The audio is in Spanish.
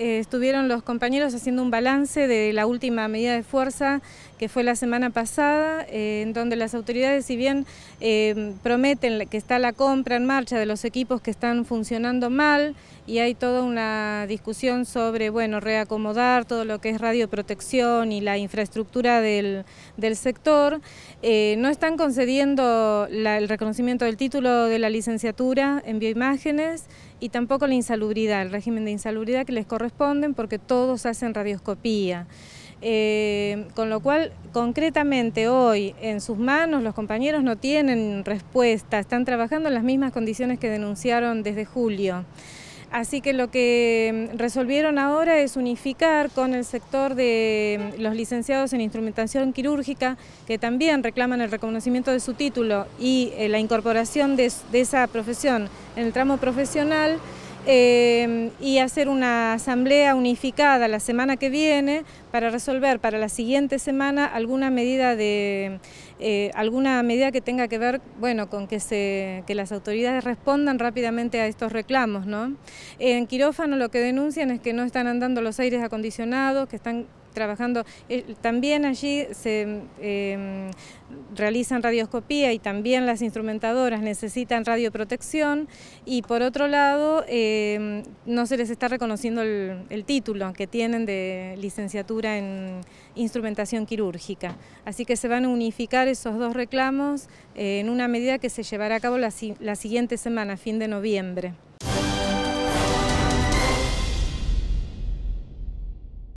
Eh, estuvieron los compañeros haciendo un balance de la última medida de fuerza que fue la semana pasada, eh, en donde las autoridades, si bien eh, prometen que está la compra en marcha de los equipos que están funcionando mal, y hay toda una discusión sobre, bueno, reacomodar todo lo que es radioprotección y la infraestructura del, del sector, no están concediendo el reconocimiento del título de la licenciatura en bioimágenes, y tampoco la insalubridad, el régimen de insalubridad que les corresponden porque todos hacen radioscopía. Eh, con lo cual, concretamente hoy en sus manos los compañeros no tienen respuesta, están trabajando en las mismas condiciones que denunciaron desde julio. Así que lo que mm, resolvieron ahora es unificar con el sector de mm, los licenciados en instrumentación quirúrgica, que también reclaman el reconocimiento de su título y eh, la incorporación de, esa profesión en el tramo profesional, Em, y hacer una asamblea unificada la semana que viene para resolver para la siguiente semana alguna medida de eh, alguna medida que tenga que ver bueno con que se que las autoridades respondan rápidamente a estos reclamos ¿no? en quirófano lo que denuncian es que no están andando los aires acondicionados que están trabajando. Eh, también allí se em, realizan radioscopía y también las instrumentadoras necesitan radioprotección y por otro lado em, no se les está reconociendo el, título que tienen de licenciatura en instrumentación quirúrgica. Así que se van a unificar esos dos reclamos eh, en una medida que se llevará a cabo la siguiente semana, fin de noviembre.